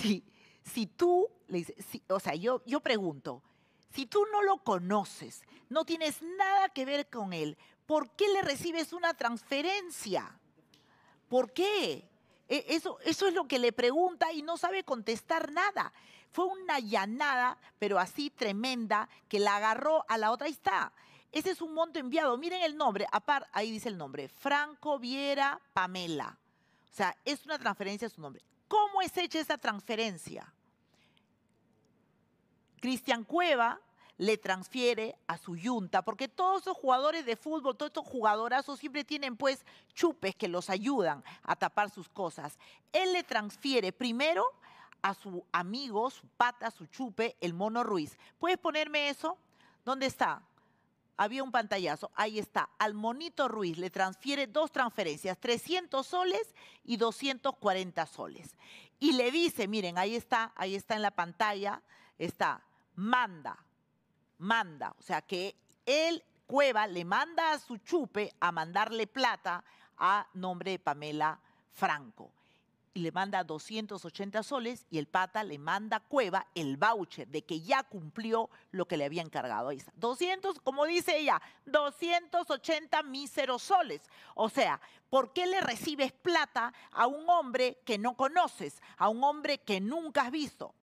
Si, si tú, o sea, yo, yo pregunto, si tú no lo conoces, no tienes nada que ver con él, ¿por qué le recibes una transferencia? ¿Por qué? E, eso, eso es lo que le pregunta y no sabe contestar nada. Fue una llanada, pero así tremenda, que la agarró a la otra. Ahí está. Ese es un monto enviado. Miren el nombre, aparte, ahí dice el nombre. Franco Viera Pamela. O sea, es una transferencia a su nombre. ¿Cómo es hecha esa transferencia? Cristian Cueva le transfiere a su yunta, porque todos esos jugadores de fútbol, todos estos jugadorazos siempre tienen pues chupes que los ayudan a tapar sus cosas. Él le transfiere primero a su amigo, su pata, su chupe, el mono Ruiz. ¿Puedes ponerme eso? ¿Dónde está? había un pantallazo, ahí está, al Monito Ruiz le transfiere dos transferencias, 300 soles y 240 soles. Y le dice, miren, ahí está, ahí está en la pantalla, está, manda, manda, o sea que el Cueva, le manda a su chupe a mandarle plata a nombre de Pamela Franco y le manda 280 soles y el pata le manda a Cueva el voucher de que ya cumplió lo que le había encargado. Ahí 200, como dice ella, 280 míseros soles. O sea, ¿por qué le recibes plata a un hombre que no conoces, a un hombre que nunca has visto?